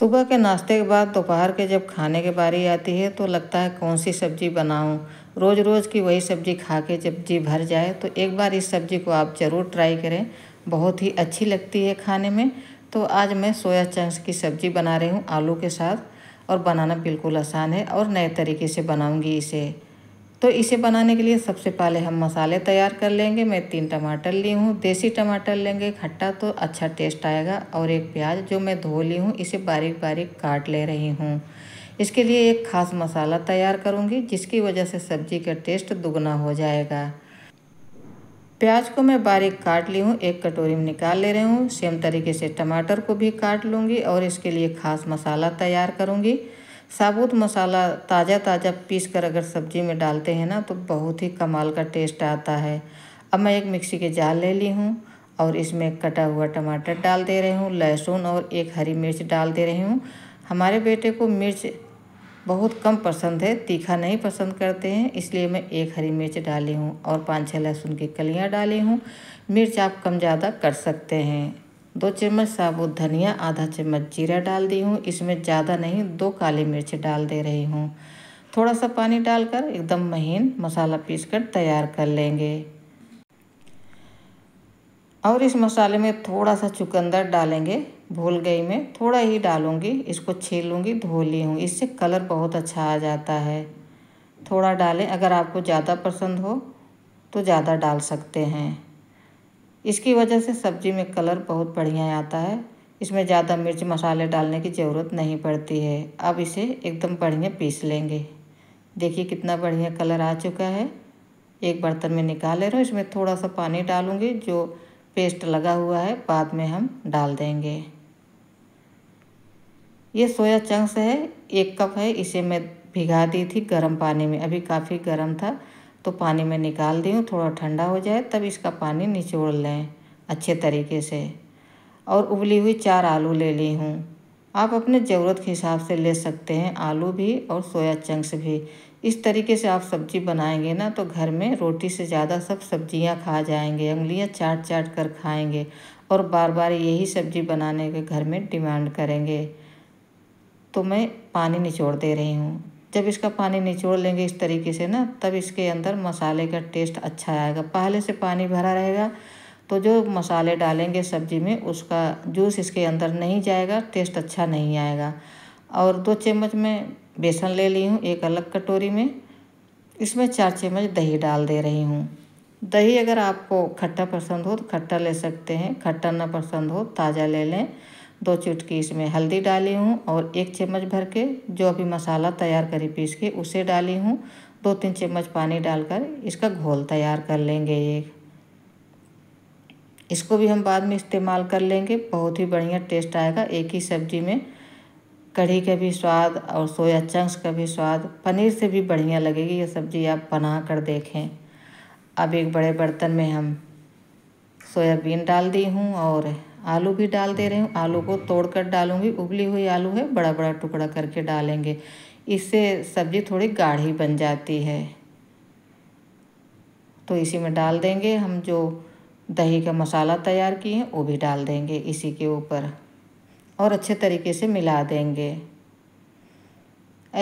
सुबह के नाश्ते के बाद दोपहर के जब खाने के बारी आती है तो लगता है कौन सी सब्ज़ी बनाऊं रोज़ रोज़ की वही सब्ज़ी खा के जब जी भर जाए तो एक बार इस सब्ज़ी को आप ज़रूर ट्राई करें बहुत ही अच्छी लगती है खाने में तो आज मैं सोया चंक्स की सब्ज़ी बना रही हूँ आलू के साथ और बनाना बिल्कुल आसान है और नए तरीके से बनाऊँगी इसे तो इसे बनाने के लिए सबसे पहले हम मसाले तैयार कर लेंगे मैं तीन टमाटर ली हूँ देसी टमाटर लेंगे खट्टा तो अच्छा टेस्ट आएगा और एक प्याज जो मैं धो ली हूँ इसे बारीक बारीक काट ले रही हूँ इसके लिए एक खास मसाला तैयार करूँगी जिसकी वजह से सब्जी का टेस्ट दुगना हो जाएगा प्याज को मैं बारीक काट ली हूँ एक कटोरी में निकाल ले रही हूँ सेम तरीके से टमाटर को भी काट लूँगी और इसके लिए खास मसाला तैयार करूँगी साबुत मसाला ताज़ा ताज़ा पीस कर अगर सब्ज़ी में डालते हैं ना तो बहुत ही कमाल का टेस्ट आता है अब मैं एक मिक्सी के जाल ले ली हूँ और इसमें कटा हुआ टमाटर डाल दे रही हूँ लहसुन और एक हरी मिर्च डाल दे रही हूँ हमारे बेटे को मिर्च बहुत कम पसंद है तीखा नहीं पसंद करते हैं इसलिए मैं एक हरी मिर्च डाली हूँ और पाँच छः लहसुन की कलियाँ डाली हूँ मिर्च आप कम ज़्यादा कर सकते हैं दो चम्मच साबुत धनिया आधा चम्मच जीरा डाल दी हूँ इसमें ज़्यादा नहीं दो काली मिर्च डाल दे रही हूँ थोड़ा सा पानी डालकर एकदम महीन मसाला पीसकर तैयार कर लेंगे और इस मसाले में थोड़ा सा चुकंदर डालेंगे भूल गई मैं थोड़ा ही डालूँगी इसको छीलूँगी धो ली हूँ इससे कलर बहुत अच्छा आ जाता है थोड़ा डालें अगर आपको ज़्यादा पसंद हो तो ज़्यादा डाल सकते हैं इसकी वजह से सब्ज़ी में कलर बहुत बढ़िया आता है इसमें ज़्यादा मिर्च मसाले डालने की ज़रूरत नहीं पड़ती है अब इसे एकदम बढ़िया पीस लेंगे देखिए कितना बढ़िया कलर आ चुका है एक बर्तन में निकाल ले रहा हो इसमें थोड़ा सा पानी डालूँगी जो पेस्ट लगा हुआ है बाद में हम डाल देंगे ये सोया चंक्स है एक कप है इसे मैं भिगा दी थी गर्म पानी में अभी काफ़ी गर्म था तो पानी में निकाल दी हूँ थोड़ा ठंडा हो जाए तब इसका पानी निचोड़ लें अच्छे तरीके से और उबली हुई चार आलू ले ली हूँ आप अपने ज़रूरत के हिसाब से ले सकते हैं आलू भी और सोया चंक्स भी इस तरीके से आप सब्जी बनाएंगे ना तो घर में रोटी से ज़्यादा सब सब्जियां खा जाएंगे उंगलियां चाट चाट कर खाएंगे और बार बार यही सब्जी बनाने के घर में डिमांड करेंगे तो मैं पानी निचोड़ दे रही हूँ जब इसका पानी निचोड़ लेंगे इस तरीके से ना तब इसके अंदर मसाले का टेस्ट अच्छा आएगा पहले से पानी भरा रहेगा तो जो मसाले डालेंगे सब्जी में उसका जूस इसके अंदर नहीं जाएगा टेस्ट अच्छा नहीं आएगा और दो चम्मच में बेसन ले ली हूँ एक अलग कटोरी में इसमें चार चम्मच दही डाल दे रही हूँ दही अगर आपको खट्टा पसंद हो तो खट्टा ले सकते हैं खट्टा ना पसंद हो तो ताज़ा ले लें दो चुटकी इसमें हल्दी डाली हूँ और एक चम्मच भर के जो अभी मसाला तैयार करी पीस के उसे डाली हूँ दो तीन चम्मच पानी डालकर इसका घोल तैयार कर लेंगे ये इसको भी हम बाद में इस्तेमाल कर लेंगे बहुत ही बढ़िया टेस्ट आएगा एक ही सब्जी में कढ़ी का भी स्वाद और सोया चंक्स का भी स्वाद पनीर से भी बढ़िया लगेगी ये सब्ज़ी आप बना कर देखें अब एक बड़े बर्तन में हम सोयाबीन डाल दी हूँ और आलू भी डाल दे रही हूँ आलू को तोड़ कर डालूँगी उबली हुई आलू है बड़ा बड़ा टुकड़ा करके डालेंगे इससे सब्ज़ी थोड़ी गाढ़ी बन जाती है तो इसी में डाल देंगे हम जो दही का मसाला तैयार किए हैं वो भी डाल देंगे इसी के ऊपर और अच्छे तरीके से मिला देंगे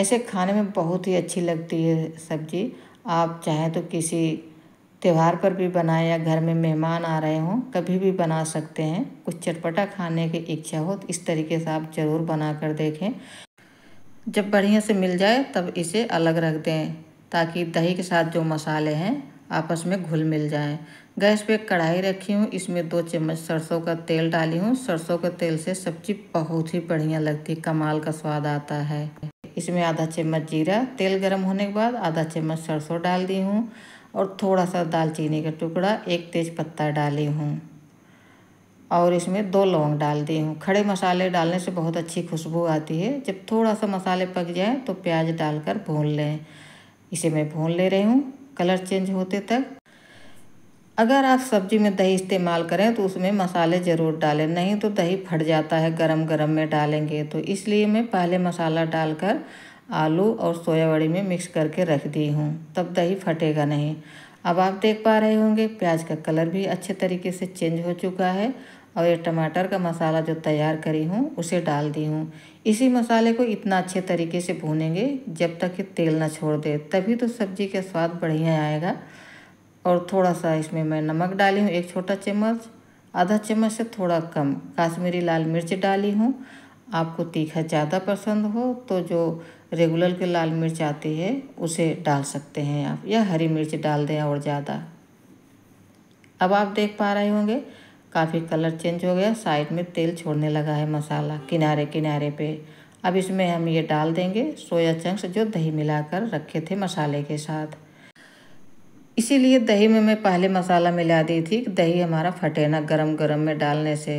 ऐसे खाने में बहुत ही अच्छी लगती है सब्ज़ी आप चाहें तो किसी त्यौहार पर भी बनाएं या घर में मेहमान आ रहे हों कभी भी बना सकते हैं कुछ चटपटा खाने की इच्छा हो तो इस तरीके से आप ज़रूर बना कर देखें जब बढ़िया से मिल जाए तब इसे अलग रख दें ताकि दही के साथ जो मसाले हैं आपस में घुल मिल जाएं। गैस पे कढ़ाई रखी हूँ इसमें दो चम्मच सरसों का तेल डाली हूँ सरसों के तेल से सब्जी बहुत ही बढ़िया लगती है कमाल का स्वाद आता है इसमें आधा चम्मच जीरा तेल गर्म होने के बाद आधा चम्मच सरसों डाल दी हूँ और थोड़ा सा दालचीनी का टुकड़ा एक तेज पत्ता डाली हूँ और इसमें दो लौंग डाल दी हूँ खड़े मसाले डालने से बहुत अच्छी खुशबू आती है जब थोड़ा सा मसाले पक जाए तो प्याज डालकर भून लें इसे मैं भून ले रही हूँ कलर चेंज होते तक अगर आप सब्जी में दही इस्तेमाल करें तो उसमें मसाले ज़रूर डालें नहीं तो दही फट जाता है गरम गरम में डालेंगे तो इसलिए मैं पहले मसाला डालकर आलू और सोयाबड़ी में मिक्स करके रख दी हूँ तब दही फटेगा नहीं अब आप देख पा रहे होंगे प्याज का कलर भी अच्छे तरीके से चेंज हो चुका है और ये टमाटर का मसाला जो तैयार करी हूँ उसे डाल दी हूँ इसी मसाले को इतना अच्छे तरीके से भूनेंगे जब तक कि तेल ना छोड़ दे तभी तो सब्ज़ी का स्वाद बढ़िया आएगा और थोड़ा सा इसमें मैं नमक डाली हूँ एक छोटा चम्मच आधा चम्मच से थोड़ा कम काश्मीरी लाल मिर्च डाली हूँ आपको तीखा ज़्यादा पसंद हो तो जो रेगुलर के लाल मिर्च आती है उसे डाल सकते हैं आप या हरी मिर्च डाल दें और ज़्यादा अब आप देख पा रहे होंगे काफ़ी कलर चेंज हो गया साइड में तेल छोड़ने लगा है मसाला किनारे किनारे पे अब इसमें हम ये डाल देंगे सोया चंक्स जो दही मिलाकर रखे थे मसाले के साथ इसीलिए दही में मैं पहले मसाला मिला दी थी कि दही हमारा फटे ना गरम गरम में डालने से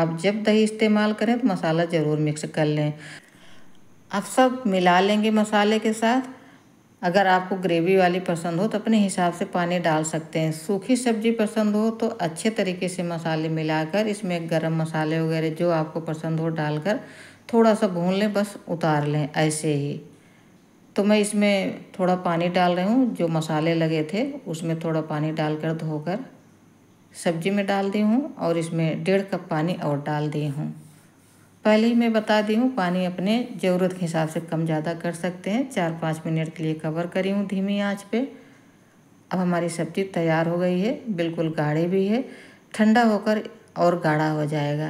आप जब दही इस्तेमाल करें तो मसाला ज़रूर मिक्स कर लें आप सब मिला लेंगे मसाले के साथ अगर आपको ग्रेवी वाली पसंद हो तो अपने हिसाब से पानी डाल सकते हैं सूखी सब्जी पसंद हो तो अच्छे तरीके से मसाले मिलाकर इसमें गरम मसाले वगैरह जो आपको पसंद हो डालकर थोड़ा सा भून लें बस उतार लें ऐसे ही तो मैं इसमें थोड़ा पानी डाल रही हूँ जो मसाले लगे थे उसमें थोड़ा पानी डालकर धोकर सब्जी में डाल दी हूँ और इसमें डेढ़ कप पानी और डाल दी हूँ पहले ही मैं बता दी हूँ पानी अपने ज़रूरत के हिसाब से कम ज़्यादा कर सकते हैं चार पाँच मिनट के लिए कवर करी हूँ धीमी आँच पे अब हमारी सब्ज़ी तैयार हो गई है बिल्कुल गाढ़ी भी है ठंडा होकर और गाढ़ा हो जाएगा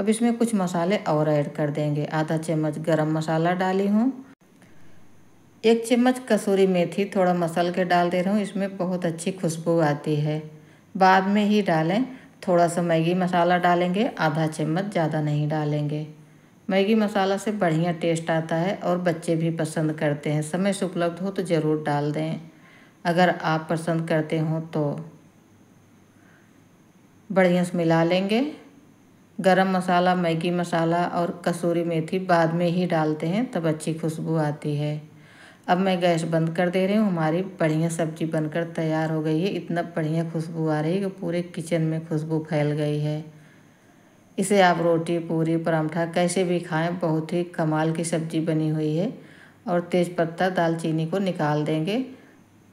अब इसमें कुछ मसाले और ऐड कर देंगे आधा चम्मच गरम मसाला डाली हूँ एक चम्मच कसूरी मेथी थोड़ा मसल के डाल दे रहा हूँ इसमें बहुत अच्छी खुशबू आती है बाद में ही डालें थोड़ा सा मैगी मसाला डालेंगे आधा चम्मच ज़्यादा नहीं डालेंगे मैगी मसाला से बढ़िया टेस्ट आता है और बच्चे भी पसंद करते हैं समय से उपलब्ध हो तो ज़रूर डाल दें अगर आप पसंद करते हो तो बढ़िया से मिला लेंगे गरम मसाला मैगी मसाला और कसूरी मेथी बाद में ही डालते हैं तब अच्छी खुशबू आती है अब मैं गैस बंद कर दे रही हूँ हमारी बढ़िया सब्जी बनकर तैयार हो गई है इतना बढ़िया खुशबू आ रही है कि पूरे किचन में खुशबू फैल गई है इसे आप रोटी पूरी परांठा कैसे भी खाएं बहुत ही कमाल की सब्जी बनी हुई है और तेज़पत्ता दालचीनी को निकाल देंगे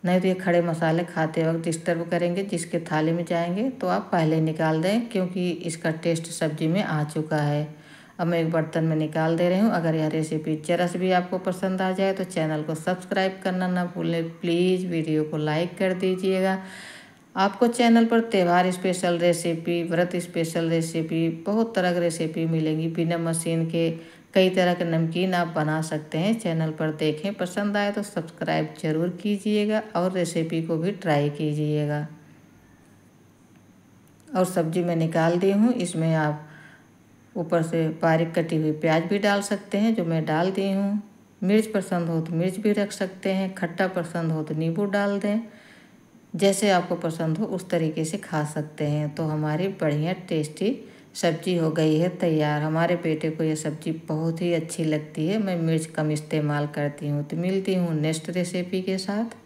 नहीं तो ये खड़े मसाले खाते वक्त डिस्टर्ब करेंगे जिसके थाली में जाएंगे तो आप पहले निकाल दें क्योंकि इसका टेस्ट सब्जी में आ चुका है अब मैं एक बर्तन में निकाल दे रही हूँ अगर यह रेसिपी चरस भी आपको पसंद आ जाए तो चैनल को सब्सक्राइब करना ना भूलें प्लीज़ वीडियो को लाइक कर दीजिएगा आपको चैनल पर त्यौहार स्पेशल रेसिपी व्रत स्पेशल रेसिपी बहुत तरह की रेसिपी मिलेंगी बिना मशीन के कई तरह के नमकीन आप बना सकते हैं चैनल पर देखें पसंद आए तो सब्सक्राइब जरूर कीजिएगा और रेसिपी को भी ट्राई कीजिएगा और सब्जी मैं निकाल दी हूँ इसमें आप ऊपर से बारीक कटी हुई प्याज भी डाल सकते हैं जो मैं डाल दी हूँ मिर्च पसंद हो तो मिर्च भी रख सकते हैं खट्टा पसंद हो तो नींबू डाल दें जैसे आपको पसंद हो उस तरीके से खा सकते हैं तो हमारी बढ़िया टेस्टी सब्जी हो गई है तैयार हमारे बेटे को यह सब्जी बहुत ही अच्छी लगती है मैं मिर्च कम इस्तेमाल करती हूँ तो मिलती हूँ नेक्स्ट रेसिपी के साथ